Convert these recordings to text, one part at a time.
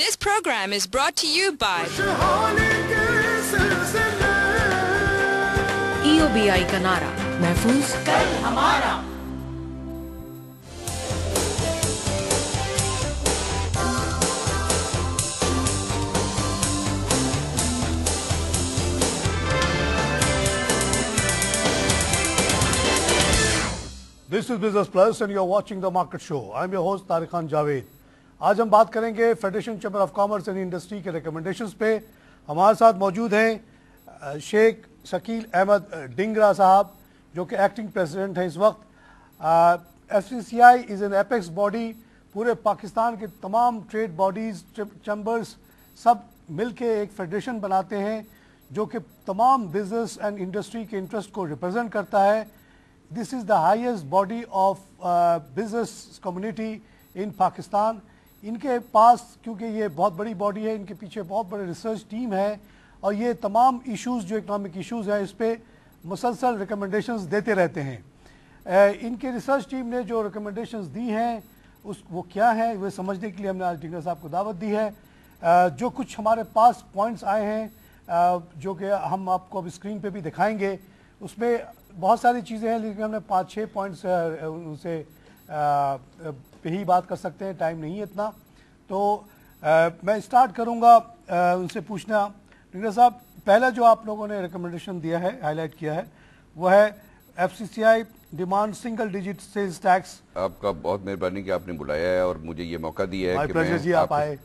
This program is brought to you by EOBI का This is Business Plus and you're watching The Market Show. I'm your host Tariq Khan Javed. आज हम बात करेंगे federation chamber of commerce and industry के recommendation पे हमारे साथ मौजूद हैं शेख शकील अहमद डिंगरा साहब जो कि एक्टिंग प्रेसिडेंट हैं इस वक्त F C C I is an apex body पूरे पाकिस्तान के तमाम ट्रेड बॉडीज़ चैम्बर्स सब मिल के एक फेडरेशन बनाते हैं जो कि तमाम बिजनेस एंड इंडस्ट्री के इंटरेस्ट को रिप्रजेंट करता है this is the highest body of business community in Pakistan इनके पास क्योंकि ये बहुत बड़ी बॉडी है इनके पीछे बहुत बड़े रिसर्च टीम है और ये तमाम इश्यूज जो इकनॉमिक इश्यूज हैं इस पर मुसलसल रिकमेंडेशन देते रहते हैं इनके रिसर्च टीम ने जो रिकमेंडेशन दी हैं उस वो क्या है वह समझने के लिए हमने आज डिंगर साहब को दावत दी है जो कुछ हमारे पास पॉइंट्स आए हैं जो कि हम आपको अब स्क्रीन पे भी दिखाएंगे उसमें बहुत सारी चीज़ें हैं लेकिन हमने पाँच छः पॉइंट्स उनसे पे ही बात कर सकते हैं टाइम नहीं है इतना तो आ, मैं स्टार्ट आ, उनसे पूछना डॉक्टर साहब पहला जो आप लोगों ने रिकमेंडेशन दिया है हाईलाइट किया है वह है एफ demand single digit sales tax आपका बहुत मेहरबानी कि आपने बुलाया है और मुझे ये मौका दिया है कि मैं जी आप, आप आए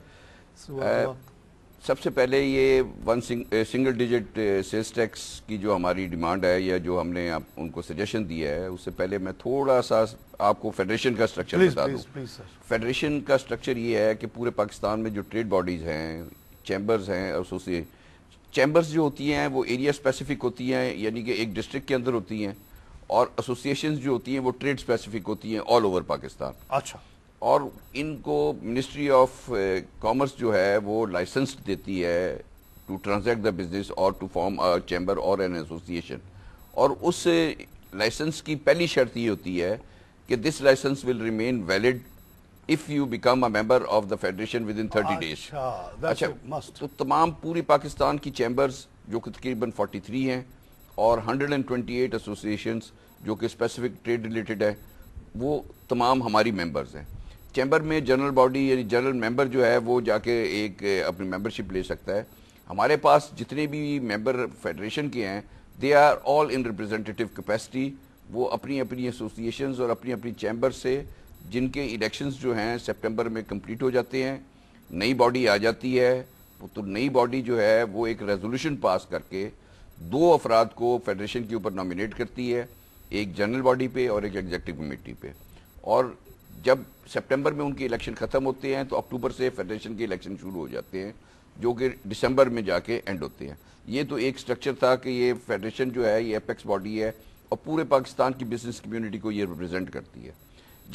सबसे पहले ये one single digit sales tax की जो हमारी डिमांड है या जो हमने आप उनको सजेशन दिया है उससे पहले मैं थोड़ा सा आपको फेडरेशन का स्ट्रक्चर बता दूं फेडरेशन का स्ट्रक्चर ये है कि पूरे पाकिस्तान में जो ट्रेड बॉडीज हैं चैम्बर्स हैं एसोसिएट चैम्बर्स जो होती हैं वो एरिया स्पेसिफिक होती हैं यानी कि एक डिस्ट्रिक्ट के अंदर होती हैं और एसोसिएशन जो होती हैं वो ट्रेड स्पेसिफिक होती हैं ऑल ओवर पाकिस्तान अच्छा और इनको मिनिस्ट्री ऑफ कॉमर्स जो है वो लाइसेंस देती है टू ट्रांजैक्ट द बिजनेस और टू फॉर्म अ चैम्बर और एन एसोसिएशन और उस लाइसेंस uh, की पहली शर्त ये होती है कि this licence will remain valid if you become a member of the federation within thirty days अच्छा, अच्छा तो तमाम पूरे पाकिस्तान की चैम्बर्स जो कि तकरीबन 43 हैं और 128 एसोसिएशंस जो कि स्पेसिफिक ट्रेड रिलेटेड है वो तमाम हमारी मेंबर्स हैं चैम्बर में जनरल बॉडी यानी जनरल मेंबर जो है वो जाके एक अपनी मेंबरशिप ले सकता है हमारे पास जितने भी मेंबर फेडरेशन के हैं they are all in representative capacity वो अपनी अपनी एसोसिएशन और अपनी अपनी चैम्बर से जिनके इलेक्शन जो हैं सेप्टेम्बर में कम्प्लीट हो जाते हैं नई बॉडी आ जाती है तो नई बॉडी जो है वो एक रेजोल्यूशन पास करके दो अफराद को फेडरेशन के ऊपर नॉमिनेट करती है एक जनरल बॉडी पे और एक एग्जेक्टिव कमेटी पे और जब सितंबर में उनकी इलेक्शन ख़त्म होते हैं तो अक्टूबर से फेडरेशन के इलेक्शन शुरू हो जाते हैं जो कि दिसंबर में जाके एंड होते हैं ये तो एक स्ट्रक्चर था कि ये फेडरेशन जो है ये एपेक्स बॉडी है और पूरे पाकिस्तान की बिजनेस कम्युनिटी को ये रिप्रेजेंट करती है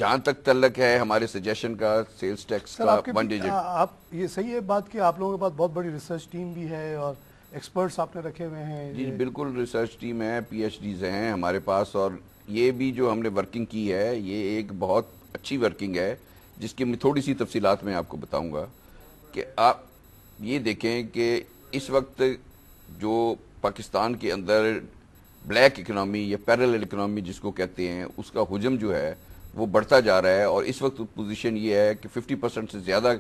जहाँ तक तलक है हमारे सजेशन का सेल्स टैक्स का वन डिजिट आप ये सही है बात कि आप लोगों के पास बहुत बड़ी रिसर्च टीम भी है और एक्सपर्ट्स आपने रखे हुए हैं जी बिल्कुल रिसर्च टीम है पी हैं हमारे पास और ये भी जो हमने वर्किंग की है ये एक बहुत अच्छी वर्किंग है जिसकी मैं थोड़ी सी तफसी में आपको बताऊंगा कि आप ये देखें कि इस वक्त जो पाकिस्तान के अंदर ब्लैक इकनॉमी या पैरल इकनॉमी जिसको कहते हैं उसका हजम जो है वो बढ़ता जा रहा है और इस वक्त पोजीशन ये है कि 50 परसेंट से ज़्यादा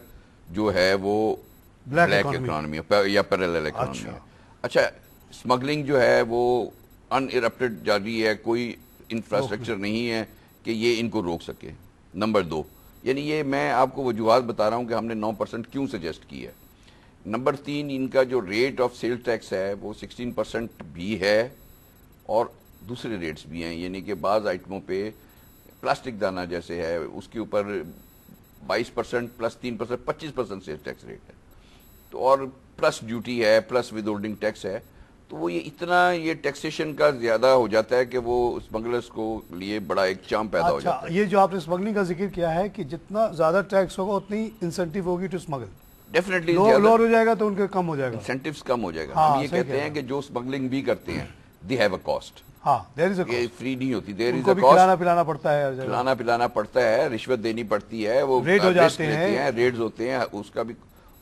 जो है वो ब्लैक इकनॉमी या पैरल इकनॉमी अच्छा, अच्छा स्मगलिंग जो है वो अनइरप्टेड जारी है कोई इंफ्रास्ट्रक्चर नहीं है कि ये इनको रोक सके नंबर दो यानी ये मैं आपको वजूहत बता रहा हूँ कि हमने नौ परसेंट क्यों सजेस्ट की है नंबर तीन इनका जो रेट ऑफ सेल टैक्स है वो सिक्सटीन परसेंट भी है और दूसरे रेट्स भी हैं यानी कि बाज़ आइटमों पे प्लास्टिक दाना जैसे है उसके ऊपर बाईस परसेंट प्लस तीन परसेंट पच्चीस परसेंट सेल टैक्स रेट है तो और प्लस ड्यूटी है प्लस विद होल्डिंग टैक्स है तो वो ये इतना ये टैक्सेशन का ज्यादा हो जाता है कि वो स्मगलर्स को लिए बड़ा एक चाम पैदा अच्छा, हो जाता है ये जो आपने स्मगलिंग का जिक्र किया है कि जितना ज्यादा टैक्स होगा उतनी इंसेंटिव होगी टू स्मगल डेफिनेटली लोअर हो जाएगा तो उनके कम हो जाएगा इंसेंटिव कम हो जाएगा हाँ, हम ये कहते हैं कि जो स्मगलिंग भी करते हैं दे हैव अ कॉस्ट हाँ, फ्री नहीं होती देर इज खिलाना पिलाना पड़ता है खिलाना पिलाना पड़ता है रिश्वत देनी पड़ती है वो रेट हो uh, जाते हैं रेट होते हैं उसका भी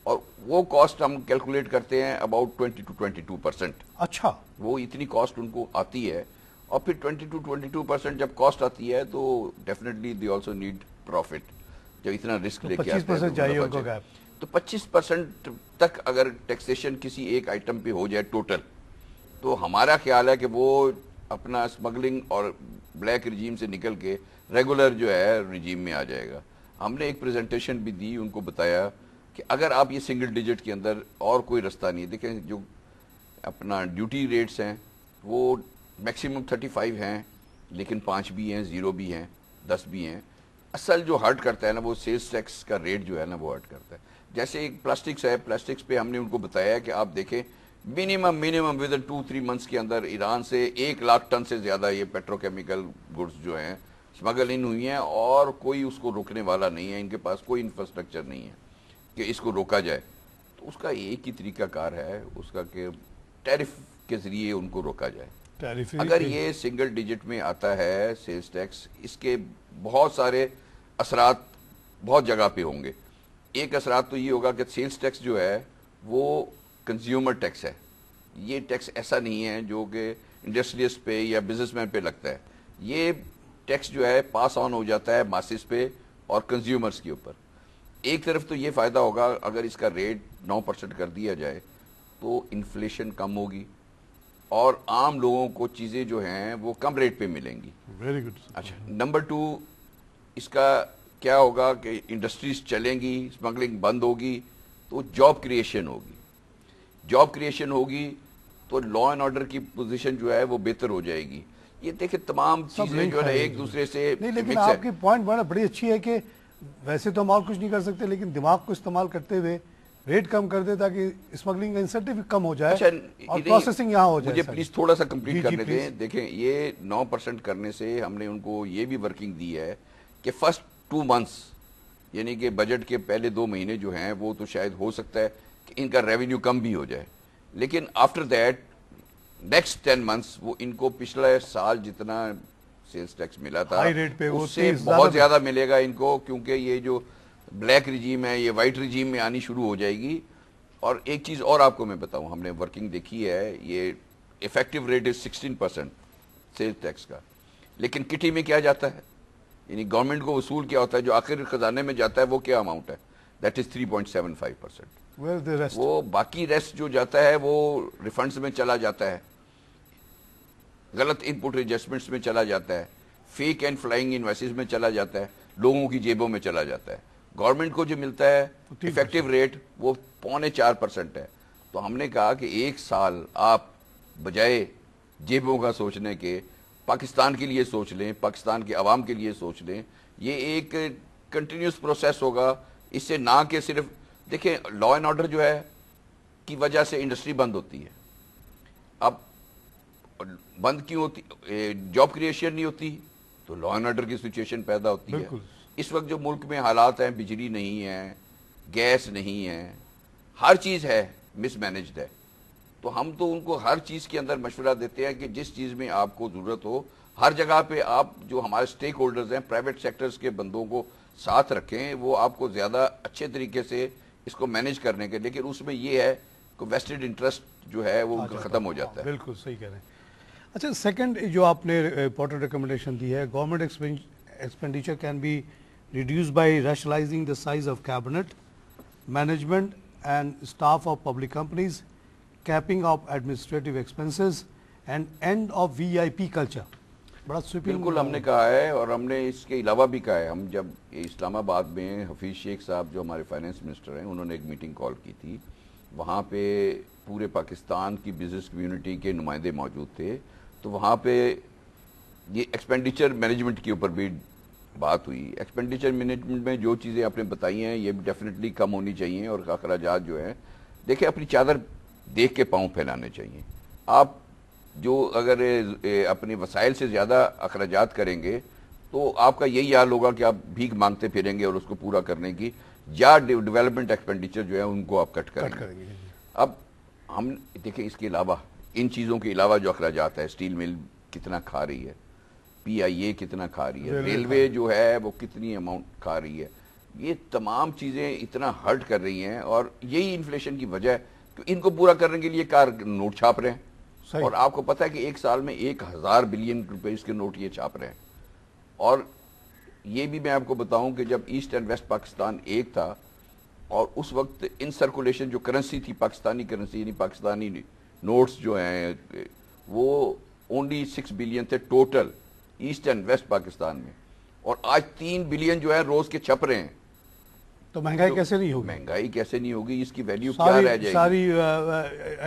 और वो कॉस्ट हम कैलकुलेट करते हैं अबाउट 20 टू 22 परसेंट अच्छा वो इतनी कॉस्ट उनको आती है और फिर 20 टू 22 परसेंट जब कॉस्ट आती है तो definitely they also need profit जब इतना रिस्क तो लेके आते हैं तो, तो पच्चीस परसेंट तक अगर टैक्सेशन किसी एक आइटम पे हो जाए टोटल तो हमारा ख्याल है कि वो अपना स्मगलिंग और ब्लैक रिजीम से निकल के रेगुलर जो है रिजीम में आ जाएगा हमने एक प्रेजेंटेशन भी दी उनको बताया कि अगर आप ये सिंगल डिजिट के अंदर और कोई रास्ता नहीं देखें जो अपना ड्यूटी रेट्स हैं वो मैक्सिमम फाइव हैं लेकिन पाँच भी हैं ज़ीरो भी हैं दस भी हैं असल जो हर्ट करता है ना वो सेल्स टैक्स का रेट जो है ना वो हर्ट करता है जैसे एक प्लास्टिक्स है प्लास्टिक्स पे हमने उनको बताया कि आप देखें minimum minimum within two three months के अंदर ईरान से एक लाख टन से ज़्यादा ये पेट्रोकेमिकल गुड्स जो हैं स्मगल इन हुई हैं और कोई उसको रोकने वाला नहीं है इनके पास कोई इंफ्रास्ट्रक्चर नहीं है कि इसको रोका जाए तो उसका एक ही तरीका कार है उसका कि टैरिफ के ज़रिए उनको रोका जाए टैरिफ अगर ये सिंगल डिजिट में आता है सेल्स टैक्स इसके बहुत सारे असरात बहुत जगह पे होंगे एक असरात तो ये होगा कि सेल्स टैक्स जो है वो कंज्यूमर टैक्स है ये टैक्स ऐसा नहीं है जो कि इंडस्ट्रियस्ट पे या बिजनेसमैन पे लगता है ये टैक्स जो है पास ऑन हो जाता है मासिस पे और कंज्यूमर्स के ऊपर एक तरफ तो ये फ़ायदा होगा अगर इसका रेट नौ परसेंट कर दिया जाए तो इन्फ्लेशन कम होगी और आम लोगों को चीज़ें जो हैं वो कम रेट पे मिलेंगी वेरी गुड अच्छा नंबर टू इसका क्या होगा कि इंडस्ट्रीज चलेंगी स्मगलिंग बंद होगी तो जॉब क्रिएशन होगी जॉब क्रिएशन होगी तो लॉ एंड ऑर्डर की पोजीशन जो है वो बेहतर हो जाएगी ये देखिए तमाम चीज़ें जो है एक दूसरे से नहीं लेकिन आपकी पॉइंट बड़ा बड़ी अच्छी है कि वैसे तो हम और कुछ नहीं कर सकते लेकिन दिमाग को इस्तेमाल करते हुए रेट कम कर दे ताकि स्मगलिंग का इंसेंटिव कम हो जाए अच्छा, और प्रोसेसिंग यहाँ हो जाए मुझे प्लीज थोड़ा सा कंप्लीट करने दें देखें ये नौ परसेंट करने से हमने उनको ये भी वर्किंग दी है कि फर्स्ट टू मंथ्स यानी कि बजट के पहले दो महीने जो हैं वो तो शायद हो सकता है कि इनका रेवेन्यू कम भी हो जाए लेकिन after that next ten months वो इनको पिछले साल जितना सेल्स टैक्स मिला था रेट पे उससे बहुत ज्यादा मिलेगा इनको क्योंकि ये जो ब्लैक रिजीम है ये वाइट रिजीम में आनी शुरू हो जाएगी और एक चीज़ और आपको मैं बताऊं हमने वर्किंग देखी है ये effective rate is sixteen percent sales tax का लेकिन किटी में क्या जाता है यानी गवर्नमेंट को वसूल क्या होता है जो आखिर खजाने में जाता है वो क्या अमाउंट है that is three point seven five percent वो बाकी रेस्ट जो जाता है वो रिफंड में चला जाता है गलत इनपुट एडजस्टमेंट्स में चला जाता है फेक एंड फ्लाइंग इन्वेसिस में चला जाता है लोगों की जेबों में चला जाता है गवर्नमेंट को जो मिलता है इफेक्टिव रेट वो पौने चार परसेंट है तो हमने कहा कि एक साल आप बजाय जेबों का सोचने के पाकिस्तान के लिए सोच लें पाकिस्तान के आवाम के लिए सोच लें ये एक कंटिन्यूस प्रोसेस होगा इससे ना कि सिर्फ देखें लॉ एंड ऑर्डर जो है की वजह से इंडस्ट्री बंद होती है अब बंद क्यों होती जॉब क्रिएशन नहीं होती तो लॉ एंड ऑर्डर की सिचुएशन पैदा होती है इस वक्त जो मुल्क में हालात हैं बिजली नहीं है गैस नहीं है हर चीज़ है मिसमैनेज है तो हम तो उनको हर चीज़ के अंदर मशवरा देते हैं कि जिस चीज़ में आपको ज़रूरत हो हर जगह पे आप जो हमारे स्टेक होल्डर्स हैं प्राइवेट सेक्टर्स के बंदों को साथ रखें वो आपको ज़्यादा अच्छे तरीके से इसको मैनेज करने के लेकिन उसमें ये है कि वेस्टेड इंटरेस्ट जो है वो उनका ख़त्म हो जाता है हाँ, बिल्कुल सही कह रहे हैं अच्छा सेकंड जो आपने इम्पोर्टेंट रिकमेंडेशन दी है government expenditure can be reduce by rationalizing the size of cabinet management and staff of public companies capping of administrative expenses and and of VIP culture बड़ा बिल्कुल हमने कहा है और हमने इसके अलावा भी कहा है हम जब इस्लामाबाद में हफीज़ शेख साहब जो हमारे फाइनेंस मिनिस्टर हैं उन्होंने एक मीटिंग कॉल की थी वहाँ पे पूरे पाकिस्तान की बिजनेस कम्युनिटी के नुमाइंदे मौजूद थे तो वहाँ पे ये एक्सपेंडिचर मैनेजमेंट के ऊपर भी बात हुई एक्सपेंडिचर मैनेजमेंट में जो चीज़ें आपने बताई हैं ये डेफिनेटली कम होनी चाहिए और अखराज जो हैं देखिए अपनी चादर देख के पाँव फैलाने चाहिए आप जो अगर अपने वसाइल से ज़्यादा अखराज करेंगे तो आपका यही हाल होगा कि आप भीख मांगते फिरेंगे और उसको पूरा करने की या डेवलपमेंट एक्सपेंडिचर जो है उनको आप कट करेंगे, कट करेंगे। अब हम देखें इसके अलावा इन चीज़ों के अलावा जो अखराज है स्टील मिल कितना खा रही है पी आई ए कितना खा रही है रेलवे जो है वो कितनी अमाउंट खा रही है ये तमाम चीज़ें इतना हर्ट कर रही हैं और यही इन्फ्लेशन की वजह है इनको पूरा करने के लिए कार नोट छाप रहे हैं और आपको पता है कि एक साल में एक हज़ार बिलियन रुपए के नोट ये छाप रहे हैं और ये भी मैं आपको बताऊं कि जब ईस्ट एंड वेस्ट पाकिस्तान एक था और उस वक्त इन सर्कुलेशन जो करेंसी थी पाकिस्तानी करेंसी यानी पाकिस्तानी नोट्स जो हैं वो ओनली सिक्स बिलियन थे total east and west Pakistan में और आज तीन बिलियन जो है रोज के छप रहे हैं तो महंगाई तो कैसे नहीं होगी महंगाई कैसे नहीं होगी इसकी वैल्यू क्या रह जाएगी सारी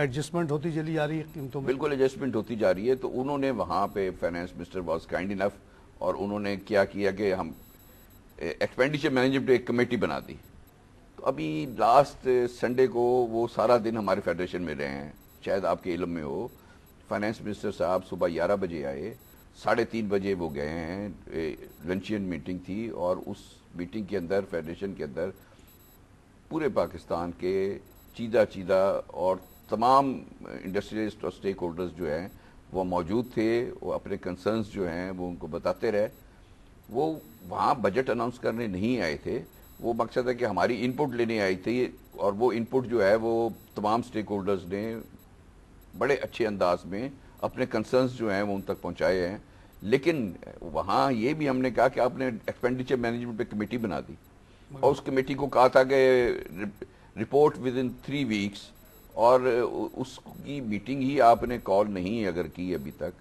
एडजस्टमेंट होती चली जा रही है कीमतों में बिल्कुल एडजस्टमेंट होती जा रही है तो उन्होंने वहाँ पे finance minister was kind enough और उन्होंने क्या किया कि हम एक्सपेंडिचर मैनेजमेंट एक कमेटी बना दी तो अभी लास्ट संडे को वो सारा दिन हमारे फेडरेशन में रहे हैं शायद आपके इलम में हो फाइनेंस मिनिस्टर साहब सुबह ग्यारह बजे आए साढ़े तीन बजे वो गए हैं लंचियन मीटिंग थी और उस मीटिंग के अंदर फेडरेशन के अंदर पूरे पाकिस्तान के चीदा चीदा और तमाम इंडस्ट्रियलिस्ट और स्टेक होल्डर्स जो हैं वो मौजूद थे वो अपने कंसर्न्स जो हैं वो उनको बताते रहे वो वहाँ बजट अनाउंस करने नहीं आए थे वो मकसद है कि हमारी इनपुट लेने आई थी और वो इनपुट जो है वो तमाम स्टेक होल्डर्स ने बड़े अच्छे अंदाज में अपने कंसर्न्स जो हैं वो उन तक पहुंचाए हैं लेकिन वहाँ ये भी हमने कहा कि आपने एक्सपेंडिचर मैनेजमेंट पे कमेटी बना दी और उस कमेटी को कहा था कि report within three weeks और उसकी मीटिंग ही आपने कॉल नहीं अगर की अभी तक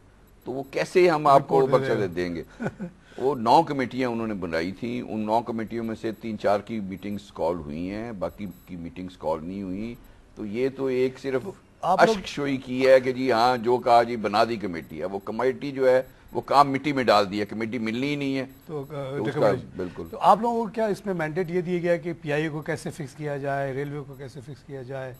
तो वो कैसे हम आपको बक्सा दे देंगे वो नौ कमेटियां उन्होंने बनाई थी उन नौ कमेटियों में से तीन चार की मीटिंग्स कॉल हुई हैं बाकी की मीटिंग्स कॉल नहीं हुई तो ये तो एक सिर्फ तो शोई की है कि जी हाँ जो कहा जी बना दी कमेटी है वो कमेटी जो है वो काम मिट्टी में डाल दिया कमेटी मिलनी ही नहीं है तो, तो उसका बिल्कुल तो आप लोगों को क्या इसमें मैंडेट ये दिया गया कि पीआईए को कैसे फिक्स किया जाए रेलवे को कैसे फिक्स किया जाए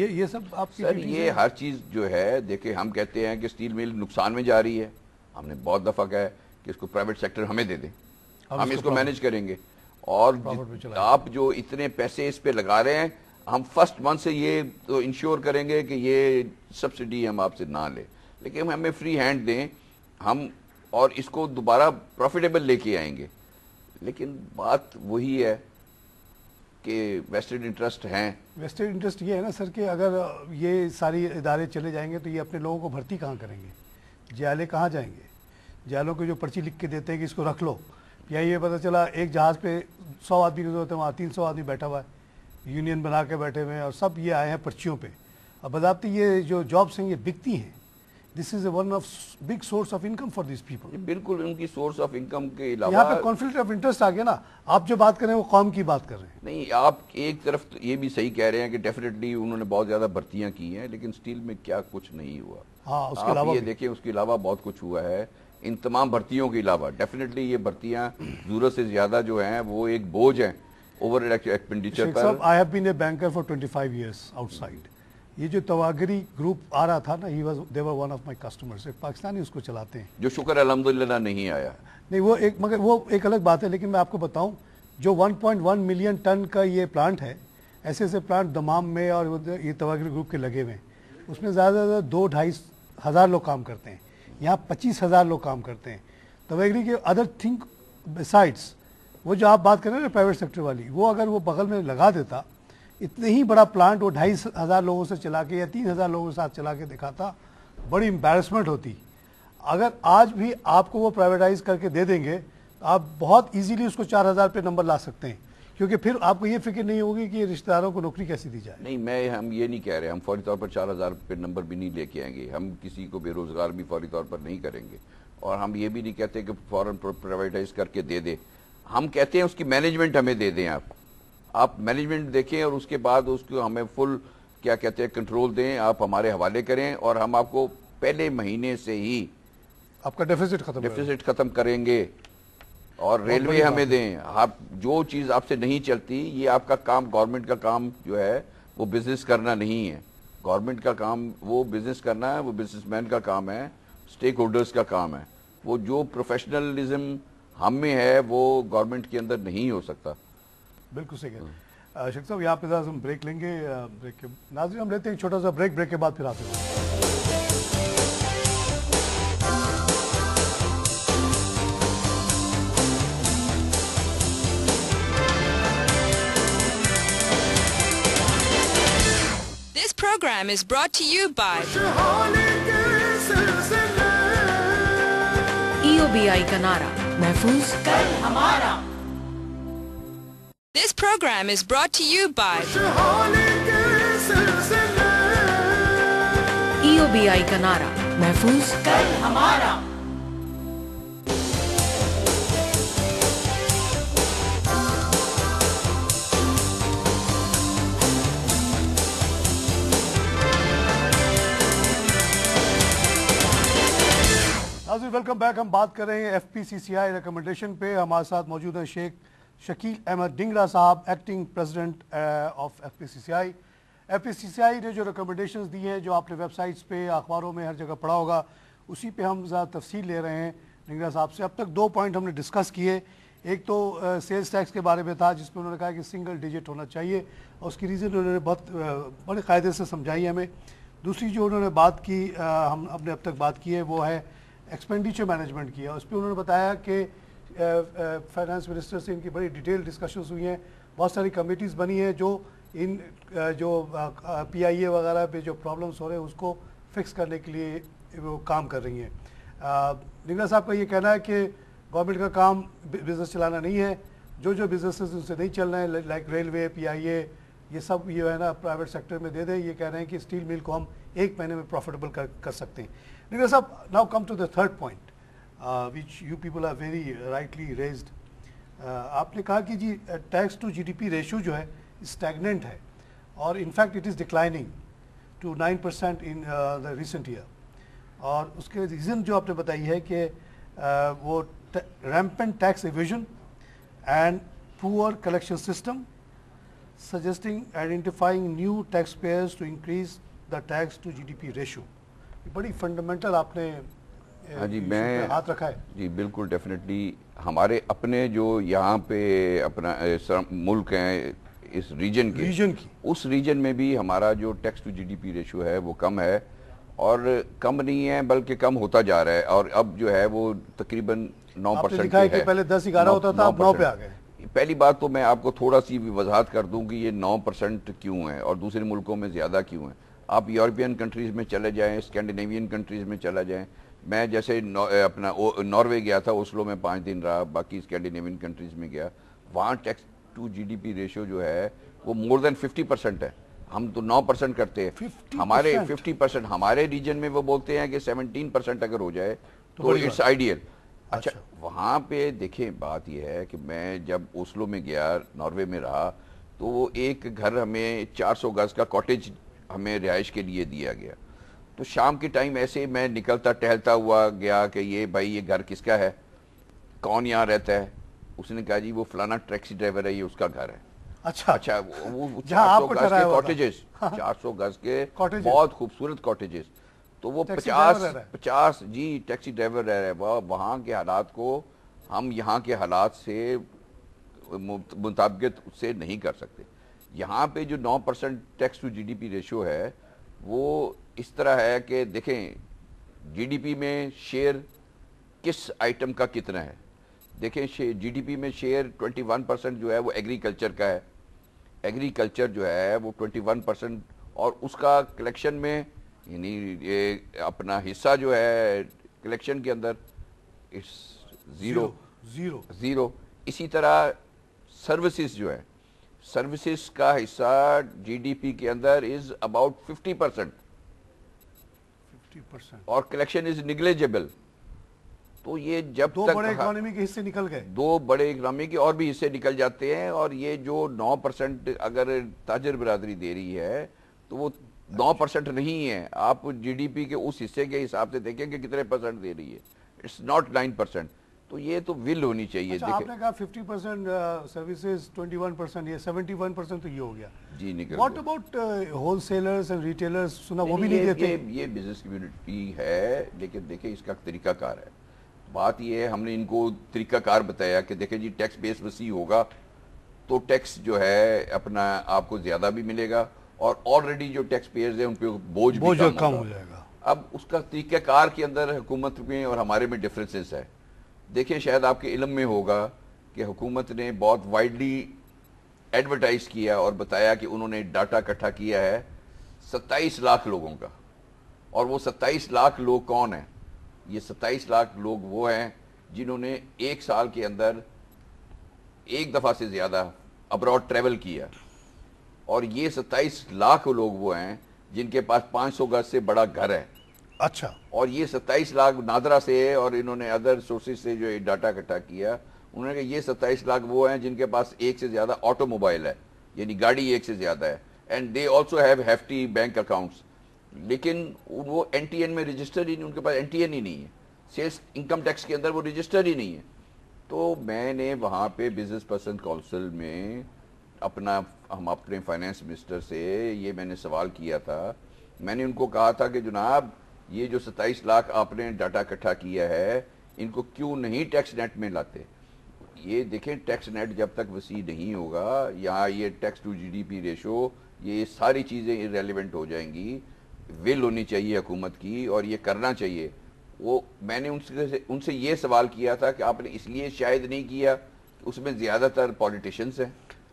ये ये सब आप सर ये हर चीज़ जो है देखिए हम कहते हैं कि स्टील मिल नुकसान में जा रही है हमने बहुत दफ़ा कहा है कि इसको प्राइवेट सेक्टर हमें दे दें हम इसको मैनेज करेंगे और आप जो इतने पैसे इस पर लगा रहे हैं हम फर्स्ट मंथ से ये तो इंश्योर करेंगे कि ये सब्सिडी हम आपसे ना लें लेकिन हमें फ्री हैंड दें हम और इसको दोबारा प्रॉफिटेबल लेके आएंगे लेकिन बात वही है कि वेस्टेड इंटरेस्ट हैं वेस्टेड इंटरेस्ट ये है ना सर कि अगर ये सारी इदारे चले जाएंगे तो ये अपने लोगों को भर्ती कहाँ करेंगे जयाले कहाँ जाएंगे जयालों को जो पर्ची लिख के देते हैं कि इसको रख लो या ये पता चला एक जहाज़ पे सौ आदमी की जरूरत है वहाँ तीन सौ आदमी बैठा हुआ है यूनियन बना के बैठे हुए हैं और सब ये आए हैं पर्चियों पे अब बताते ये जो जॉब्स हैं ये बिकती हैं this is one of big source of income for this people बिल्कुल उनकी सोर्स ऑफ इनकम के अलावा यहाँ पे कॉन्फ्लिक्ट ऑफ इंटरेस्ट आ गया ना आप जो बात कर रहे हैं वो कौम की बात कर रहे हैं नहीं आप एक तरफ तो ये भी सही कह रहे हैं कि डेफिनेटली उन्होंने बहुत ज्यादा भर्तियां की हैं लेकिन स्टील में क्या कुछ नहीं हुआ हाँ उसके अलावा ये देखें उसके अलावा बहुत कुछ हुआ है इन तमाम भर्तियों के अलावा डेफिनेटली ये भर्तियां जरूरत से ज्यादा जो हैं वो एक बोझ है ओवर एक्सपेंडिचर पर I have been a banker for 25 years outside ये जो तवागरी ग्रुप आ रहा था ना ही was they were one of my customers एक पाकिस्तानी उसको चलाते हैं जो शुक्र अल्हम्दुलिल्लाह नहीं आया नहीं वो एक मगर वो एक अलग बात है लेकिन मैं आपको बताऊं जो 1.1 मिलियन टन का ये प्लांट है ऐसे ऐसे प्लांट दमाम में और ये तवागरी ग्रुप के लगे हुए हैं उसमें ज़्यादा से ज़्यादा दो ढाई हज़ार लोग काम करते हैं यहाँ पच्चीस हज़ार लोग काम करते हैं तवागरी के अदर थिंक बिसाइड्स वो जो आप बात कर रहे हैं प्राइवेट सेक्टर वाली वो अगर वो बगल में लगा देता इतने ही बड़ा प्लांट वो ढाई हज़ार लोगों से चला के या तीन हज़ार लोगों के साथ चला के दिखाता बड़ी एम्बेरसमेंट होती अगर आज भी आपको वो प्राइवेटाइज करके दे देंगे तो आप बहुत इजीली उसको चार हज़ार पे नंबर ला सकते हैं क्योंकि फिर आपको ये फिक्र नहीं होगी कि रिश्तेदारों को नौकरी कैसे दी जाए नहीं मैं हम ये नहीं कह रहे हम फौरी तौर पर चार हज़ार पे नंबर भी नहीं लेके आएंगे हम किसी को बेरोज़गार भी फौरी तौर पर नहीं करेंगे और हम ये भी नहीं कहते कि फ़ौरन प्राइवेटाइज करके दे दें हम कहते हैं उसकी मैनेजमेंट हमें दे दें आप आप मैनेजमेंट देखें और उसके बाद उसको हमें फुल क्या कहते हैं कंट्रोल दें आप हमारे हवाले करें और हम आपको पहले महीने से ही आपका डेफिसिट खत्म डेफिसिट खत्म करेंगे और रेलवे हमें दें आप जो चीज आपसे नहीं चलती ये आपका काम गवर्नमेंट का काम जो है वो बिजनेस करना नहीं है गवर्नमेंट का काम वो बिजनेस करना है वो बिजनेसमैन का काम है स्टेक होल्डर्स का काम है वो जो प्रोफेशनलिज्म हम में है वो गवर्नमेंट के अंदर नहीं हो सकता बिल्कुल सही है शेख साहब यहाँ पे हम ब्रेक लेंगे ब्रेक के नाजी हम लेते हैं छोटा सा ब्रेक ब्रेक के बाद फिर आते हैं This program is brought to you by EOBI Kanara. This program is brought to you by EOBI Kanara. Mahfuz. Kal Hamara. हाजिर वेलकम बैक हम बात कर रहे हैं F P C C I recommendation पे हमारे साथ मौजूद हैं शेख शकील अहमद डिंगरा साहब acting president of F P C C I F P C C I ने जो रिकमेंडेशन दी हैं जो आपने वेबसाइट्स पे अखबारों में हर जगह पढ़ा होगा उसी पे हम ज़्यादा तफसील ले रहे हैं डिंगरा साहब से अब तक दो पॉइंट हमने डिस्कस किए एक तो सेल्स uh, टैक्स के बारे में था जिसमें उन्होंने कहा कि सिंगल डिजिट होना चाहिए और उसकी रीज़न उन्होंने बहुत uh, बड़े कायदे से समझाई हमें दूसरी जो उन्होंने बात की uh, हम अपने अब तक बात की है वो है एक्सपेंडिचर मैनेजमेंट किया उस पर उन्होंने बताया कि फाइनेंस मिनिस्टर से इनकी बड़ी डिटेल डिस्कशंस हुई हैं बहुत सारी कमेटीज़ बनी हैं जो इन जो पी आई ए वगैरह पे जो प्रॉब्लम्स हो रहे हैं उसको फिक्स करने के लिए वो काम कर रही हैं निगला साहब का ये कहना है कि गवर्नमेंट का काम बिज़नेस चलाना नहीं है जो जो बिजनेस उनसे नहीं चल रहे हैं like railway P I A ये सब ये है ना प्राइवेट सेक्टर में दे दें ये कह रहे हैं कि स्टील मिल को हम एक महीने में प्रॉफिटेबल कर कर सकते हैं now come to the third point, uh, which you people have very rightly raised. Uh, आपने कहा कि जी टैक्स टू जीडीपी रेशियो जो है स्टैगनेंट है और in fact it is declining to nine percent in the recent year और उसके रीज़न जो आपने बताई है कि uh, वो rampant tax and poor collection system suggesting identifying new taxpayers to increase the tax to GDP ratio. बड़ी फंडामेंटल आपने हाँ जी मैं हाथ रखा है जी बिल्कुल डेफिनेटली हमारे अपने जो यहाँ पे अपना मुल्क हैं इस रीजन के रीजन की उस रीजन में भी हमारा जो टैक्स टू जीडीपी रेशियो है वो कम है और कम नहीं है बल्कि कम होता जा रहा है और अब जो है वो तकरीबन नौ परसेंट है पहले दस ग्यारह होता था नौ पे आ गए पहली बात तो मैं आपको थोड़ा सी वजाहत कर दूं कि ये नौ परसेंट क्यों है और दूसरे मुल्कों में ज़्यादा क्यों है आप यूरोपियन कंट्रीज़ में चले जाएँ स्कैंडिनेवियन कंट्रीज़ में चला जाएँ मैं जैसे नौ, अपना नॉर्वे गया था उसलो में पाँच दिन रहा बाकी स्कैंडिनेवियन कंट्रीज़ में गया वहाँ टैक्स टू जीडीपी रेशियो जो है वो मोर देन फिफ्टी परसेंट है हम तो नौ परसेंट करते हैं हमारे फिफ्टी परसेंट हमारे रीजन में वो बोलते हैं कि सेवनटीन परसेंट अगर हो जाए तो इट्स तो आइडियल अच्छा, अच्छा वहाँ पे देखें बात यह है कि मैं जब ओस्लो में गया नॉर्वे में रहा तो वो एक घर हमें 400 गज का कॉटेज हमें रिहाइश के लिए दिया गया तो शाम के टाइम ऐसे मैं निकलता टहलता हुआ गया कि ये भाई ये घर किसका है कौन यहाँ रहता है उसने कहा जी वो फलाना टैक्सी ड्राइवर है ये उसका घर है अच्छा अच्छा वो, वो हाँ। चार सौ गज के कॉटेजेस चार सौ गज के बहुत खूबसूरत कॉटेजेस तो वो पचास पचास जी टैक्सी ड्राइवर रह रहे वह वहाँ के हालात को हम यहाँ के हालात से मुताबिक उससे नहीं कर सकते यहाँ पे जो 9 percent tax to GDP ratio है वो इस तरह है कि देखें जीडीपी में शेयर किस आइटम का कितना है देखें जीडीपी में शेयर 21 परसेंट जो है वो एग्रीकल्चर का है एग्रीकल्चर जो है वो 21 परसेंट और उसका कलेक्शन में यानी ये अपना हिस्सा जो है कलेक्शन के अंदर इट्स ज़ीरो ज़ीरो ज़ीरो इसी तरह सर्विसेज जो है सर्विसेज का हिस्सा जीडीपी के अंदर इज अबाउट 50 परसेंट और कलेक्शन इज निगलेजेबल तो ये जब दो तक बड़े इकोनॉमी के हिस्से निकल गए दो बड़े इकोनॉमी के और भी हिस्से निकल जाते हैं और ये जो 9 परसेंट अगर ताजर बरादरी दे रही है तो वो नौ परसेंट नहीं है आप जीडीपी के उस हिस्से के हिसाब से देखें कि कितने परसेंट दे रही है इट्स नॉट नाइन परसेंट तो ये तो विल होनी चाहिए अच्छा, आपने कहा 50 परसेंट सर्विसेज 21 परसेंट ये 71 परसेंट तो ये हो गया जी नहीं what about wholesalers and retailers सुना वो भी नहीं देते ये, बिजनेस कम्युनिटी है लेकिन देखिए इसका तरीकाकार है बात ये है हमने इनको तरीकाकार बताया कि देखें जी टैक्स बेस वसी होगा तो टैक्स जो है अपना आपको ज़्यादा भी मिलेगा और ऑलरेडी जो टैक्स पेयर्स है उन पर बोझ, बोझ कम हो जाएगा अब उसका तरीकाकार के अंदर हुकूमत में और हमारे में डिफरेंसेस है देखिए शायद आपके इलम में होगा कि हुकूमत ने बहुत वाइडली एडवर्टाइज किया और बताया कि उन्होंने डाटा इकट्ठा किया है सत्ताईस लाख लोगों का और वो सत्ताईस लाख लोग कौन हैं ये सत्ताईस लाख लोग वो हैं जिन्होंने एक साल के अंदर एक दफ़ा से ज़्यादा अब्रॉड ट्रेवल किया और ये सत्ताईस लाख लोग वो हैं जिनके पास पाँच सौ गज से बड़ा घर है अच्छा और ये 27 लाख नादरा से और इन्होंने अदर सोर्सेज से जो डाटा इकट्ठा किया उन्होंने कहा ये 27 लाख वो हैं जिनके पास एक से ज़्यादा ऑटोमोबाइल है यानी गाड़ी एक से ज़्यादा है and they also have hefty bank accounts लेकिन वो एन में रजिस्टर ही नहीं उनके पास एन ही नहीं है सेल्स इनकम टैक्स के अंदर वो रजिस्टर ही नहीं है तो मैंने वहाँ पे बिजनेस पर्सन काउंसिल में अपना हम अपने फाइनेंस मिनिस्टर से ये मैंने सवाल किया था मैंने उनको कहा था कि जनाब ये जो सत्ताईस लाख आपने डाटा इकट्ठा किया है इनको क्यों नहीं टैक्स नेट में लाते ये देखें टैक्स नेट जब तक वसी नहीं होगा यहाँ ये टैक्स टू जीडीपी रेशो ये सारी चीज़ें इरेलीवेंट हो जाएंगी विल होनी चाहिए हुकूमत की और ये करना चाहिए वो मैंने उनसे उनसे ये सवाल किया था कि आपने इसलिए शायद नहीं किया उसमें ज़्यादातर पॉलिटिशंस हैं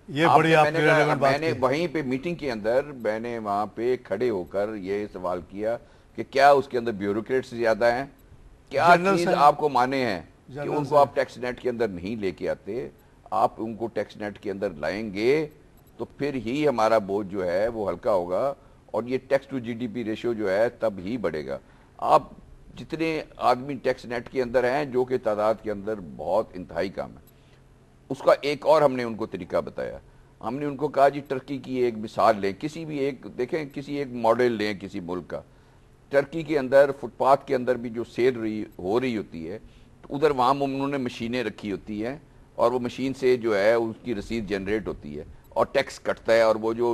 ये आप बड़ी मैंने, मैंने वहीं पे मीटिंग के अंदर मैंने वहाँ पे खड़े होकर ये सवाल किया कि क्या उसके अंदर ब्यूरोक्रेट्स ज्यादा हैं क्या चीज आपको माने हैं कि उनको आप टैक्स नेट के अंदर नहीं लेके आते आप उनको टैक्स नेट के अंदर लाएंगे तो फिर ही हमारा बोझ जो है वो हल्का होगा और ये टैक्स टू जीडीपी रेशियो जो है तब ही बढ़ेगा आप जितने आदमी टैक्स नेट के अंदर हैं जो कि तादाद के अंदर बहुत इंतहाई कम है उसका एक और हमने उनको तरीका बताया हमने उनको कहा जी टर्की की एक मिसाल लें किसी भी एक देखें किसी एक मॉडल लें किसी मुल्क का टर्की के अंदर फुटपाथ के अंदर भी जो सेल रही हो रही होती है तो उधर वहाँ उन्होंने मशीनें रखी होती हैं और वो मशीन से जो है उसकी रसीद जनरेट होती है और टैक्स कटता है और वो जो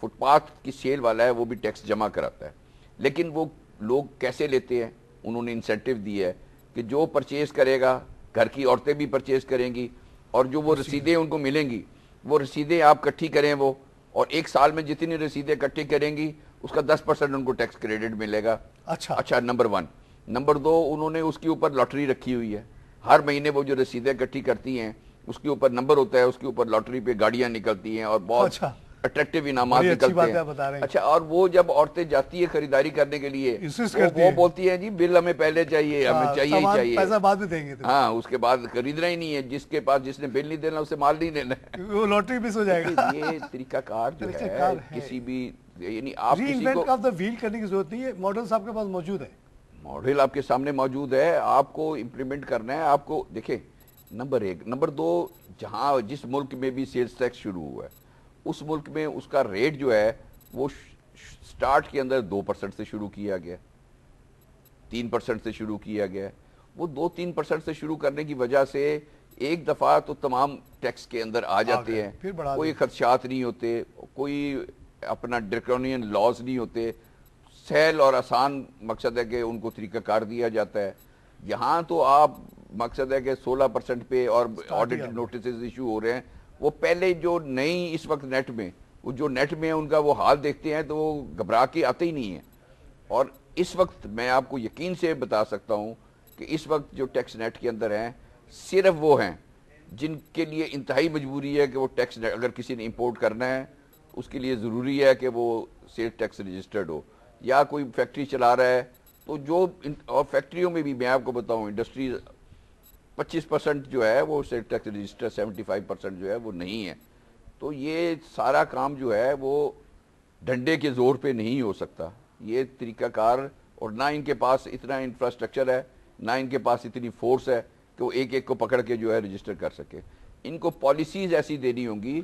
फुटपाथ की सेल वाला है वो भी टैक्स जमा कराता है लेकिन वो लोग कैसे लेते हैं उन्होंने इंसेंटिव दिया है कि जो परचेज़ करेगा घर की औरतें भी परचेज़ करेंगी और जो वो रसीदें उनको मिलेंगी वो रसीदें आप इकट्ठी करें वो और एक साल में जितनी रसीदें इकट्ठी करेंगी उसका दस परसेंट उनको टैक्स क्रेडिट मिलेगा अच्छा अच्छा नंबर वन नंबर दो उन्होंने उसके ऊपर लॉटरी रखी हुई है हर महीने वो जो रसीदें इकट्ठी करती हैं उसके ऊपर नंबर होता है उसके ऊपर लॉटरी पे गाड़ियां निकलती हैं और बहुत अच्छा अट्रैक्टिव इनाम निकलते हैं अच्छा और वो जब औरतें जाती है खरीदारी करने के लिए वो, बोलती है जी बिल हमें पहले चाहिए अच्छा, हमें चाहिए ही चाहिए पैसा बाद में देंगे हाँ उसके बाद खरीदना ही नहीं है जिसके पास जिसने बिल नहीं देना उसे माल नहीं देना वो लॉटरी मिस हो जाएगा ये तरीका कार जो है किसी भी यानी आप रीइन्वेंट ऑफ द व्हील करने की जरूरत नहीं है मॉडल्स आपके पास मौजूद है मॉडल आपके सामने मौजूद है आपको इम्प्लीमेंट करना है आपको देखें नंबर एक नंबर दो जहाँ जिस मुल्क में भी सेल्स टैक्स शुरू हुआ है उस मुल्क में उसका रेट जो है वो स्टार्ट के अंदर दो परसेंट से शुरू किया गया तीन परसेंट से शुरू किया गया वो दो तीन परसेंट से शुरू करने की वजह से एक दफ़ा तो तमाम टैक्स के अंदर आ जाते हैं कोई खदशात नहीं होते कोई अपना ड्रिकोनियन लॉज नहीं होते सहल और आसान मकसद है कि उनको तरीकाकार दिया जाता है यहाँ तो आप मकसद है कि 16 परसेंट पे और ऑडिट नोटिस इशू हो रहे हैं वो पहले जो नई इस वक्त नेट में वो जो नेट में उनका वो हाल देखते हैं तो वो घबरा के आते ही नहीं है और इस वक्त मैं आपको यकीन से बता सकता हूँ कि इस वक्त जो टैक्स नेट के अंदर हैं सिर्फ वो हैं जिनके लिए इंतहाई मजबूरी है कि वो टैक्स अगर किसी ने इम्पोर्ट करना है उसके लिए ज़रूरी है कि वो सेल्स टैक्स रजिस्टर्ड हो या कोई फैक्ट्री चला रहा है तो जो और फैक्ट्रियों में भी मैं आपको बताऊँ इंडस्ट्री 25 परसेंट जो है वो सेल्स टैक्स रजिस्टर 75 परसेंट जो है वो नहीं है तो ये सारा काम जो है वो डंडे के ज़ोर पे नहीं हो सकता ये तरीकाकार और ना इनके पास इतना इंफ्रास्ट्रक्चर है ना इनके पास इतनी फोर्स है कि वो एक एक को पकड़ के जो है रजिस्टर कर सके इनको पॉलिसीज़ ऐसी देनी होंगी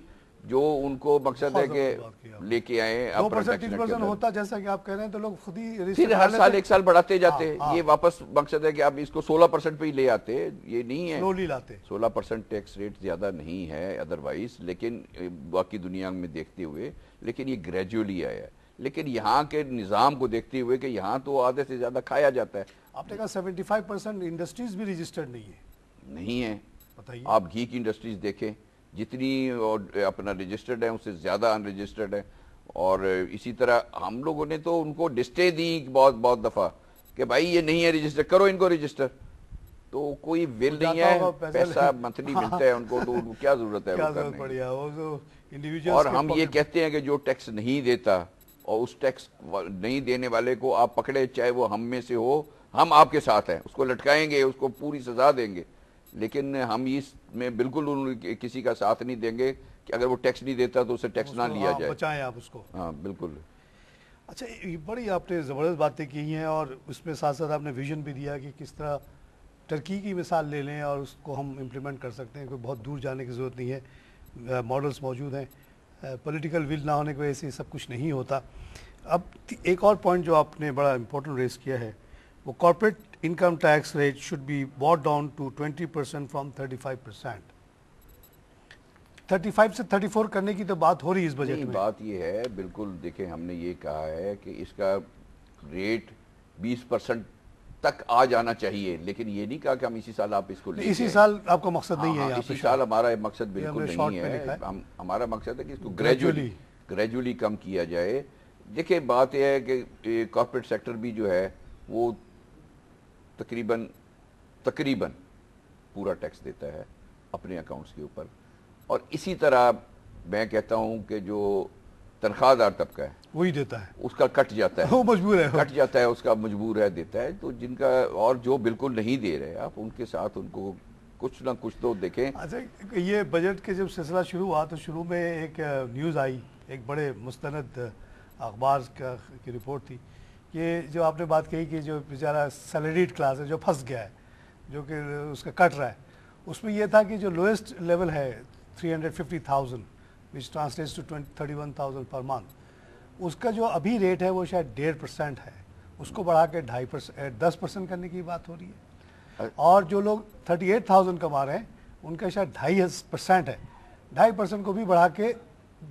जो उनको मकसद है कि लेके आए होता जैसा कि आप कह रहे हैं तो लोग खुद ही फिर हर साल तो- एक साल बढ़ाते हाँ, जाते हैं हाँ। ये वापस मकसद है कि आप इसको 16 परसेंट पे ही ले आते ये नहीं है स्लोली लाते 16 परसेंट टैक्स रेट ज्यादा नहीं है अदरवाइज लेकिन बाकी दुनिया में देखते हुए लेकिन ये ग्रेजुअली आया है लेकिन यहाँ के निज़ाम को देखते हुए कि यहाँ तो आधे से ज़्यादा खाया जाता है आपने कहा सेवेंटी इंडस्ट्रीज भी रजिस्टर्ड नहीं है नहीं है आप घी की इंडस्ट्रीज देखें जितनी और अपना रजिस्टर्ड है उससे ज़्यादा अनरजिस्टर्ड है और इसी तरह हम लोगों ने तो उनको डिस्टे दी बहुत बहुत दफ़ा कि भाई ये नहीं है रजिस्टर करो इनको रजिस्टर तो कोई विल तो नहीं है पैसा मंथली हाँ। मिलता है उनको तो उनको क्या जरूरत है क्या वो करने वो तो और हम ये कहते हैं कि जो टैक्स नहीं देता और उस टैक्स नहीं देने वाले को आप पकड़े चाहे वो हम में से हो हम आपके साथ हैं उसको लटकाएंगे उसको पूरी सजा देंगे लेकिन हम इस में बिल्कुल किसी का साथ नहीं देंगे कि अगर वो टैक्स नहीं देता तो उसे टैक्स ना लिया जाए बचाएं आप उसको हाँ बिल्कुल अच्छा ये बड़ी आपने ज़बरदस्त बातें की हैं और उसमें साथ साथ आपने विजन भी दिया कि किस तरह टर्की की मिसाल ले लें और उसको हम इम्प्लीमेंट कर सकते हैं कोई बहुत दूर जाने की ज़रूरत नहीं है मॉडल्स मौजूद हैं पोलिटिकल विल ना होने की वजह से सब कुछ नहीं होता अब एक और पॉइंट जो आपने बड़ा इम्पोर्टेंट रेस किया है वो corporate income tax rate should be brought down to 20 percent from 35 percent. 35 से 34 करने की तो बात हो रही है इस बजट में बात ये है बिल्कुल देखें हमने ये कहा है कि इसका रेट 20 परसेंट तक आ जाना चाहिए लेकिन ये नहीं कहा कि हम इसी साल आप इसको ले इसी साल आपको मकसद नहीं है हाँ, हाँ, इसी साल हमारा मकसद बिल्कुल नहीं है हम हमारा मकसद है कि इसको ग्रेजुअली ग्रेजुअली कम किया जाए देखिए बात यह है कि कॉरपोरेट सेक्टर भी जो है वो तकरीबन तकरीबन पूरा टैक्स देता है अपने अकाउंट्स के ऊपर और इसी तरह मैं कहता हूँ कि जो तनख्वाहदार तबका है वही देता है उसका कट जाता है वो मजबूर है कट जाता है उसका मजबूर है देता है तो जिनका और जो बिल्कुल नहीं दे रहे आप उनके साथ उनको कुछ ना कुछ तो देखें अच्छा ये बजट के जब सिलसिला शुरू हुआ तो शुरू में एक न्यूज़ आई एक बड़े मुस्तंद अखबार की रिपोर्ट थी ये जो आपने बात कही कि जो बेचारा सैलरीड क्लास है जो फंस गया है जो कि उसका कट रहा है उसमें यह था कि जो लोएस्ट लेवल है 350,000 which translates to thirty one thousand per month उसका जो अभी रेट है वो शायद डेढ़ परसेंट है उसको बढ़ा के ढाई परसेंट दस परसेंट करने की बात हो रही है और जो लोग थर्टी एट थाउजेंड कमा रहे हैं उनका शायद ढाई परसेंट है ढाई परसेंट को भी बढ़ा के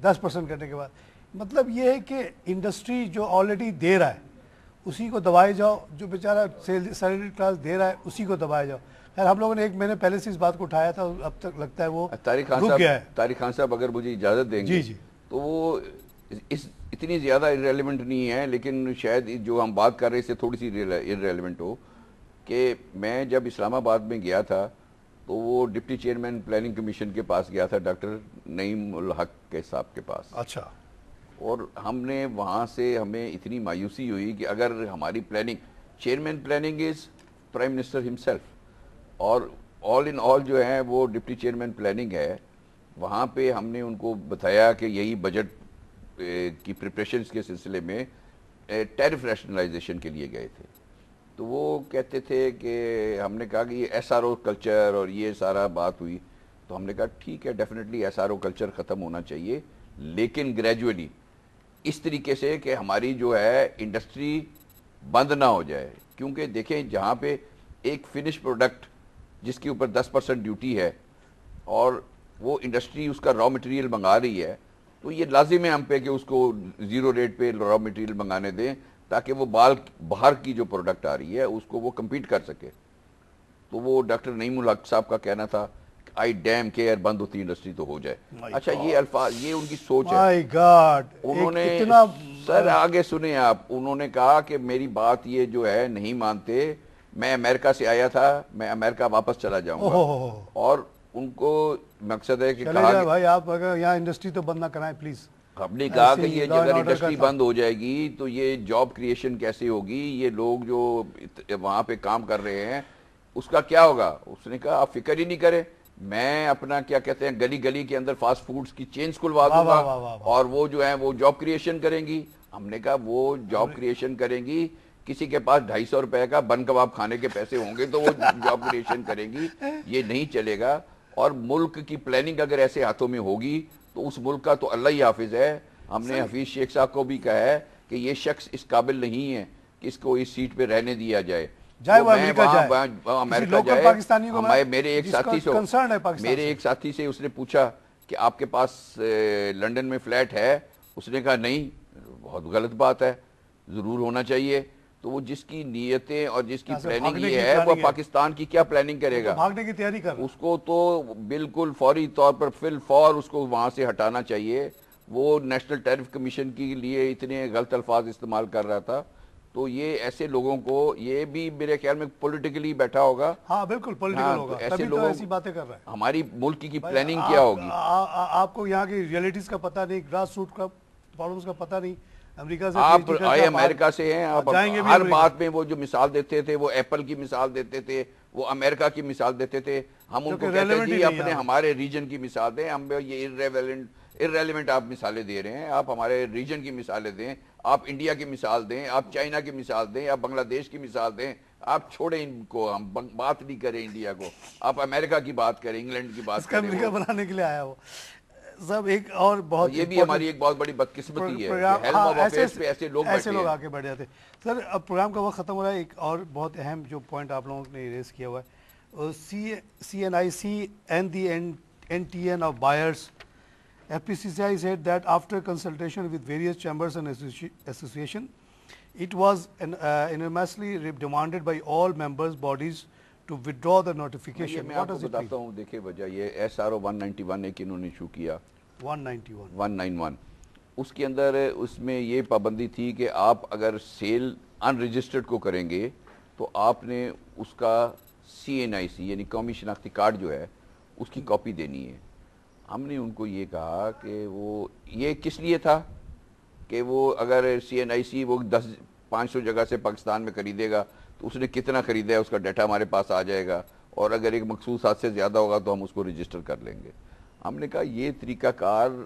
दस परसेंट करने के बाद मतलब ये है कि इंडस्ट्री जो ऑलरेडी दे रहा है उसी को दबाए जाओ जो बेचारा सैलरी क्लास दे रहा है उसी को दबाए जाओ खैर हम लोगों ने एक महीने पहले से इस बात को उठाया था अब तक लगता है वो तारिक खान साहब तारिक खान साहब अगर मुझे इजाज़त देंगे जी जी तो वो इस इतनी ज़्यादा इरेलीवेंट नहीं है लेकिन शायद जो हम बात कर रहे हैं इससे थोड़ी सी इरेलीवेंट हो कि मैं जब इस्लामाबाद में गया था तो वो डिप्टी चेयरमैन प्लानिंग कमीशन के पास गया था डॉक्टर नईम उल हक के साहब के पास अच्छा और हमने वहाँ से हमें इतनी मायूसी हुई कि अगर हमारी planning chairman planning is prime minister himself और ऑल इन ऑल जो है वो डिप्टी चेयरमैन प्लानिंग है वहाँ पे हमने उनको बताया कि यही बजट की प्रिपरेशन के सिलसिले में टैरिफ रैशनलाइजेशन के लिए गए थे तो वो कहते थे कि हमने कहा कि ये एस आर ओ कल्चर और ये सारा बात हुई तो हमने कहा ठीक है definitely S R O culture ख़त्म होना चाहिए लेकिन ग्रेजुअली इस तरीके से कि हमारी जो है इंडस्ट्री बंद ना हो जाए क्योंकि देखें जहाँ पे एक फिनिश प्रोडक्ट जिसके ऊपर 10 परसेंट ड्यूटी है और वो इंडस्ट्री उसका रॉ मटेरियल मंगा रही है तो ये लाजिम है हम पे कि उसको ज़ीरो रेट पे रॉ मटेरियल मंगाने दें ताकि वो बाल बाहर की जो प्रोडक्ट आ रही है उसको वो कम्पीट कर सके तो वो डॉक्टर नईम हक साहब का कहना था आई डैम के यार बंद होती इंडस्ट्री तो हो जाए My अच्छा God. ये अल्फाज ये उनकी सोच है God. उन्होंने इतना सर आगे सुने आप उन्होंने कहा कि मेरी बात ये जो है नहीं मानते मैं अमेरिका से आया था मैं अमेरिका वापस चला जाऊंगा और उनको मकसद है कि कहा कि भाई आप अगर यहाँ इंडस्ट्री तो बंद ना कराए प्लीज हमने कहा कि ये अगर इंडस्ट्री बंद हो जाएगी तो ये जॉब क्रिएशन कैसे होगी ये लोग जो वहां पे काम कर रहे हैं उसका क्या होगा उसने कहा आप फिक्र ही नहीं करें मैं अपना क्या कहते हैं गली गली के अंदर फास्ट फूड्स की चेन्स खुलवा दूंगा और वो जो है वो जॉब क्रिएशन करेंगी हमने कहा वो जॉब क्रिएशन करेंगी किसी के पास ढाई सौ रुपए का बन कबाब खाने के पैसे होंगे तो वो जॉब क्रिएशन करेंगी ये नहीं चलेगा और मुल्क की प्लानिंग अगर ऐसे हाथों में होगी तो उस मुल्क का तो अल्लाह ही हाफिज है हमने हफीज शेख साहब को भी कहा है कि ये शख्स इस काबिल नहीं है कि इसको इस सीट पर रहने दिया जाए जाए वो अमेरिका जाए अमेरिका जाए को हाँ, मैं मेरे एक साथी से कंसर्न है पाकिस्तान मेरे एक साथी से उसने पूछा कि आपके पास लंदन में फ्लैट है उसने कहा नहीं बहुत गलत बात है ज़रूर होना चाहिए तो वो जिसकी नीयतें और जिसकी प्लानिंग अच्छा, ये है वो पाकिस्तान की क्या प्लानिंग तो करेगा तो भागने की तैयारी कर उसको तो बिल्कुल फौरी तौर पर फिल फौर उसको वहां से हटाना चाहिए वो नेशनल टैरिफ कमीशन के लिए इतने गलत अल्फाज इस्तेमाल कर रहा था तो ये ऐसे लोगों को ये भी मेरे ख्याल में पॉलिटिकली बैठा होगा हाँ बिल्कुल पॉलिटिकल हाँ, होगा तो ऐसे तो लोगों तो ऐसी बातें कर रहे हैं हमारी मुल्क की प्लानिंग क्या होगी आपको यहाँ की रियलिटीज का पता नहीं ग्रास रूट का प्रॉब्लम्स का पता नहीं अमेरिका से आप आए अमेरिका से हैं आप हर बात में वो जो मिसाल देते थे वो एप्पल की मिसाल देते थे वो अमेरिका की मिसाल देते थे हम उनको कहते थे अपने हमारे रीजन की मिसाल दें हम ये इरेवेलेंट इरेलीवेंट आप मिसालें दे रहे हैं आप हमारे रीजन की मिसालें दें आप इंडिया की मिसाल दें आप चाइना की मिसाल दें आप बांग्लादेश की मिसाल दें आप छोड़े इनको हम बात नहीं करें इंडिया को आप अमेरिका की बात करें इंग्लैंड की बात करें अमेरिका बनाने के लिए आया वो सब एक और बहुत ये भी हमारी एक बहुत बड़ी बदकिस्मती है हाँ, ऐसे, ऐसे लोग ऐसे लोग आके बैठ जाते सर अब प्रोग्राम का वक्त ख़त्म हो रहा है एक और बहुत अहम जो पॉइंट आप लोगों ने रेस किया हुआ है C C N I C and the N N T N of buyers FPCCI said that after consultation with various chambers and associ association, it was an, uh, enormously demanded by all members bodies to withdraw the notification. मैं आपको बताता हूँ देखिए वजह ये S R O one ninety one एक इन्होंने issue किया 191. 191. वन वन नाइन वन उसके अंदर उसमें ये पाबंदी थी कि आप अगर सेल अनरजिस्टर्ड को करेंगे तो आपने उसका सी एन आई सी यानी कौमी शनाख्ती कार्ड जो है उसकी कॉपी देनी है हमने उनको ये कहा कि वो ये किस लिए था कि वो अगर सी एन आई सी वो दस पाँच सौ जगह से पाकिस्तान में ख़रीदेगा तो उसने कितना ख़रीदा है उसका डाटा हमारे पास आ जाएगा और अगर एक मखसूस हाथ से ज़्यादा होगा तो हम उसको रजिस्टर कर लेंगे हमने कहा ये तरीकाकार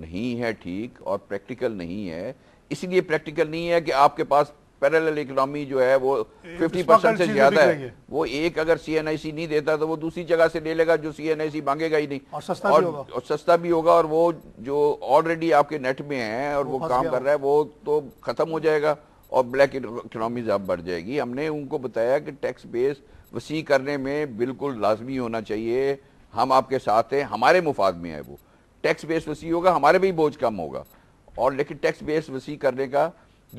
नहीं है ठीक और प्रैक्टिकल नहीं है इसलिए प्रैक्टिकल नहीं है कि आपके पास पैरेलल इकोनॉमी जो है वो 50 परसेंट से ज्यादा है वो एक अगर सीएनआईसी नहीं देता तो वो दूसरी जगह से ले लेगा जो सीएनआईसी मांगेगा ही नहीं और सस्ता और, भी होगा और सस्ता भी होगा और वो जो ऑलरेडी आपके नेट में है और वो, वो काम कर रहा है वो तो खत्म हो जाएगा और ब्लैक इकोनॉमी अब बढ़ जाएगी हमने उनको बताया कि टैक्स बेस वसी करने में बिल्कुल लाजमी होना चाहिए हम आपके साथ हैं हमारे मुफाद में है वो टैक्स बेस वसी होगा हमारे भी बोझ कम होगा और लेकिन टैक्स बेस वसी करने का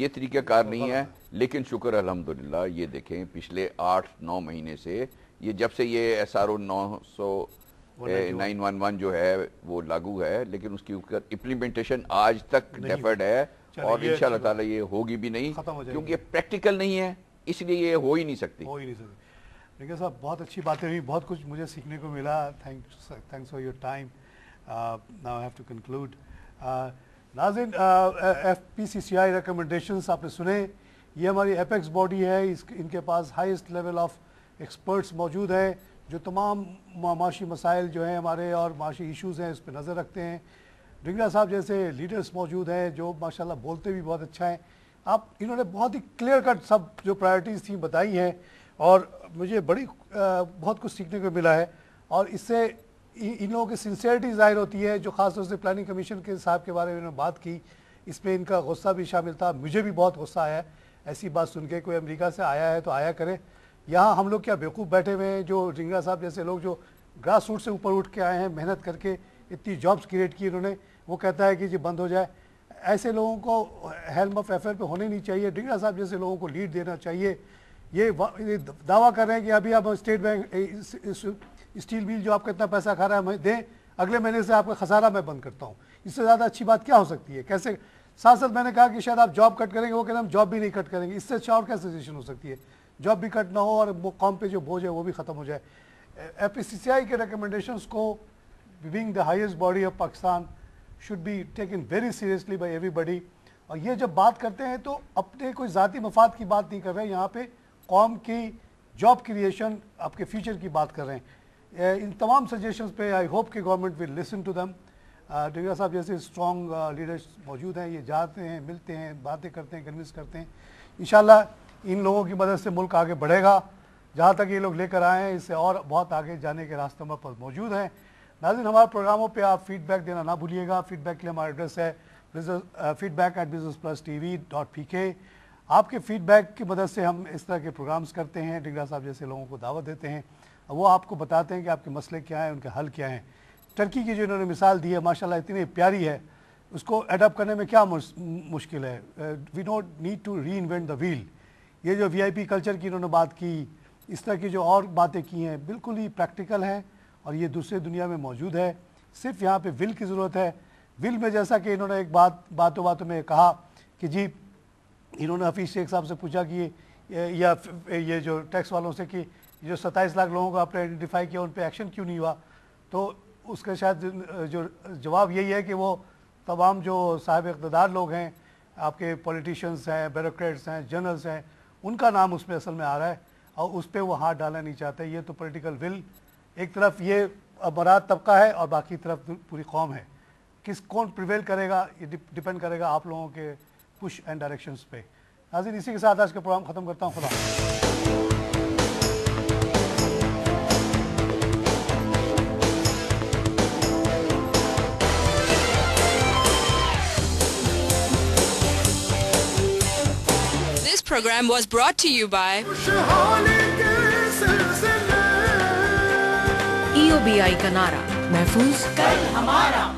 ये तरीका कार नहीं है लेकिन शुक्र अलहमदिल्ला ये देखें पिछले आठ नौ महीने से ये जब से ये एस आर ओ नौ सौ नाइन वन वन जो है वो लागू है लेकिन उसकी ऊपर इम्प्लीमेंटेशन आज तक डेफर्ड है और इन शाह ताला ये होगी भी नहीं क्योंकि ये प्रैक्टिकल नहीं है इसलिए ये हो ही नहीं सकती हो लेकिन साहब बहुत अच्छी बातें हुई बहुत कुछ मुझे सीखने को मिला thanks thanks for your time now have to conclude नाजिन F P C C I recommendation आपने सुने ये हमारी एपेक्स बॉडी है इस इनके पास हाइस्ट लेवल ऑफ एक्सपर्ट्स मौजूद हैं जो तमाम माशी मसाइल जो हैं हमारे और माशी इश्यूज़ हैं उस पर नज़र रखते हैं डिंगरा साहब जैसे लीडर्स मौजूद हैं जो माशाल्लाह बोलते भी बहुत अच्छा हैं आप इन्होंने बहुत ही क्लियर कट सब जो प्रायोरिटीज़ थी बताई हैं और मुझे बड़ी आ, बहुत कुछ सीखने को मिला है और इससे इन लोगों की सिंसियरिटी जाहिर होती है जो खासतौर से प्लानिंग कमीशन के साहब के बारे में उन्होंने बात की इसमें इनका गुस्सा भी शामिल था मुझे भी बहुत गुस्सा आया ऐसी बात सुन के कोई अमेरिका से आया है तो आया करें यहाँ हम लोग क्या बेवकूफ़ बैठे हुए हैं जो रिंगा साहब जैसे लोग जो ग्रास रूट से ऊपर उठ के आए हैं मेहनत करके इतनी जॉब्स क्रिएट की इन्होंने वो कहता है कि जी बंद हो जाए ऐसे लोगों को हेल्म ऑफ अफेयर पर होने नहीं चाहिए डिंगरा साहब जैसे लोगों को लीड देना चाहिए ये दावा कर रहे हैं कि अभी अब स्टेट बैंक स्टील मिल जो आपका इतना पैसा खा रहा है दें अगले महीने से आपका खसारा मैं बंद करता हूँ इससे ज़्यादा अच्छी बात क्या हो सकती है कैसे साथ साथ मैंने कहा कि शायद आप जॉब कट करेंगे वो कह रहे हम जॉब भी नहीं कट करेंगे इससे अच्छा और क्या सजेशन हो सकती है जॉब भी कट ना हो और वो कॉम पे जो बोझ है वो भी ख़त्म हो जाए एफ के रिकमेंडेशन को being the highest body of Pakistan should be taken very seriously by everybody और ये जब बात करते हैं तो अपने कोई ज़ाती मफाद की बात नहीं कर रहे हैं यहाँ पे कौम की जॉब क्रिएशन आपके फ्यूचर की बात कर रहे हैं इन तमाम सजेशंस पे आई होप कि government will listen to them Dhingra साहब जैसे स्ट्रॉन्ग लीडर्स मौजूद हैं ये जाते हैं मिलते हैं बातें करते हैं कन्विंस करते हैं इन इन लोगों की मदद से मुल्क आगे बढ़ेगा जहाँ तक ये लोग लेकर आए हैं इससे और बहुत आगे जाने के रास्ते पर मौजूद हैं नाजिन हमारे प्रोग्रामों पर आप फीडबैक देना ना भूलिएगा फीडबैक के लिए हमारा एड्रेस है feedback at business plus T V dot P K आपके फीडबैक की मदद से हम इस तरह के प्रोग्राम्स करते हैं डिगरा साहब जैसे लोगों को दावत देते हैं वो आपको बताते हैं कि आपके मसले क्या हैं उनके हल क्या हैं टर्की की जो इन्होंने मिसाल दी है माशाल्लाह इतनी प्यारी है उसको एडप्ट करने में क्या मुश्किल है we don't need to reinvent the wheel ये जो वी कल्चर की इन्होंने बात की इस तरह की जो और बातें की हैं बिल्कुल ही प्रैक्टिकल हैं और ये दूसरे दुनिया में मौजूद है सिर्फ यहाँ पर विल की ज़रूरत है विल में जैसा कि इन्होंने एक बात बातों बातों में कहा कि जी इन्होंने हफीज़ शेख साहब से पूछा कि या ये जो टैक्स वालों से कि जो सत्ताईस लाख लोगों को आपने आइडेंटिफाई किया उन पर एक्शन क्यों नहीं हुआ तो उसका शायद जो जवाब यही है कि वो तमाम जो साहब इकतदार लोग हैं आपके पॉलिटिशियंस हैं बेरोक्रेट्स हैं जर्नल्स हैं उनका नाम उसमें असल में आ रहा है और उस पर वो हाथ डालना नहीं चाहते ये तो पोलिटिकल विल एक तरफ ये बरात तबका है और बाकी तरफ पूरी कौम है किस कौन प्रिवेल करेगा ये डिपेंड करेगा आप लोगों के पुश एंड डायरेक्शंस पे नाजिन इसी के साथ आज का प्रोग्राम ख़त्म करता हूँ खुदा program was brought to you by EOBI Kanara. महफूज कल hamara.